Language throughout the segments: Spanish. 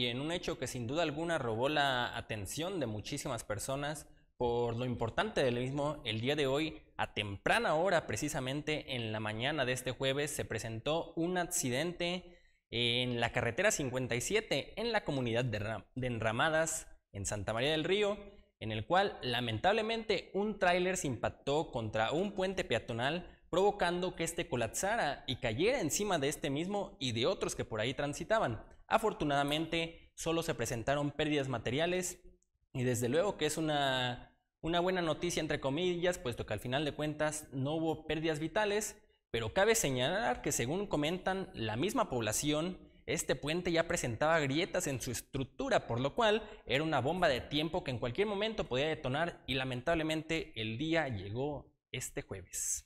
y en un hecho que sin duda alguna robó la atención de muchísimas personas por lo importante del mismo, el día de hoy, a temprana hora precisamente en la mañana de este jueves, se presentó un accidente en la carretera 57 en la comunidad de, Enramadas, en Santa María del Río, en el cual lamentablemente un tráiler se impactó contra un puente peatonal provocando que este colapsara y cayera encima de este mismo y de otros que por ahí transitaban. Afortunadamente, solo se presentaron pérdidas materiales y desde luego que es una, una buena noticia entre comillas, puesto que al final de cuentas no hubo pérdidas vitales, pero cabe señalar que según comentan la misma población, este puente ya presentaba grietas en su estructura, por lo cual era una bomba de tiempo que en cualquier momento podía detonar y lamentablemente el día llegó este jueves.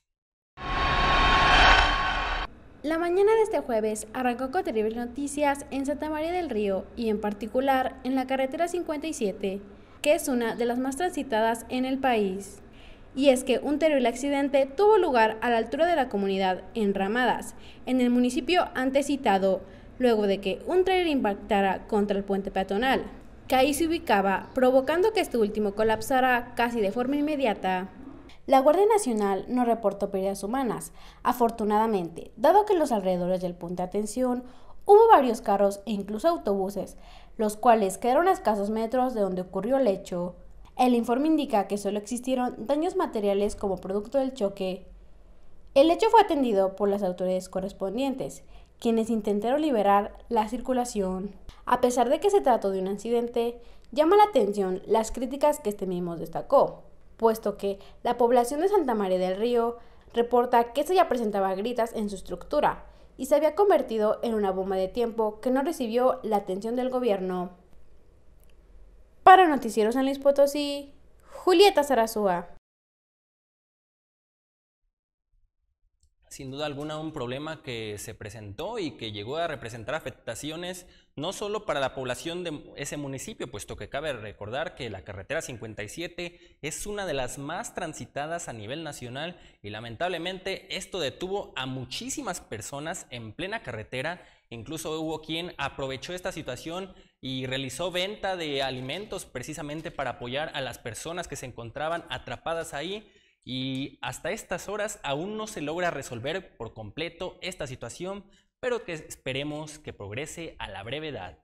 La mañana de este jueves arrancó con terribles noticias en Santa María del Río y en particular en la carretera 57, que es una de las más transitadas en el país. Y es que un terrible accidente tuvo lugar a la altura de la comunidad en Ramadas, en el municipio antes citado, luego de que un trailer impactara contra el puente peatonal, que ahí se ubicaba, provocando que este último colapsara casi de forma inmediata. La Guardia Nacional no reportó pérdidas humanas, afortunadamente, dado que en los alrededores del punto de atención hubo varios carros e incluso autobuses, los cuales quedaron a escasos metros de donde ocurrió el hecho. El informe indica que solo existieron daños materiales como producto del choque. El hecho fue atendido por las autoridades correspondientes, quienes intentaron liberar la circulación. A pesar de que se trató de un accidente, llama la atención las críticas que este mismo destacó puesto que la población de Santa María del Río reporta que se ya presentaba gritas en su estructura y se había convertido en una bomba de tiempo que no recibió la atención del gobierno. Para Noticieros San Luis Potosí, Julieta Sarazúa. sin duda alguna un problema que se presentó y que llegó a representar afectaciones no solo para la población de ese municipio, puesto que cabe recordar que la carretera 57 es una de las más transitadas a nivel nacional y lamentablemente esto detuvo a muchísimas personas en plena carretera, incluso hubo quien aprovechó esta situación y realizó venta de alimentos precisamente para apoyar a las personas que se encontraban atrapadas ahí y hasta estas horas aún no se logra resolver por completo esta situación, pero que esperemos que progrese a la brevedad.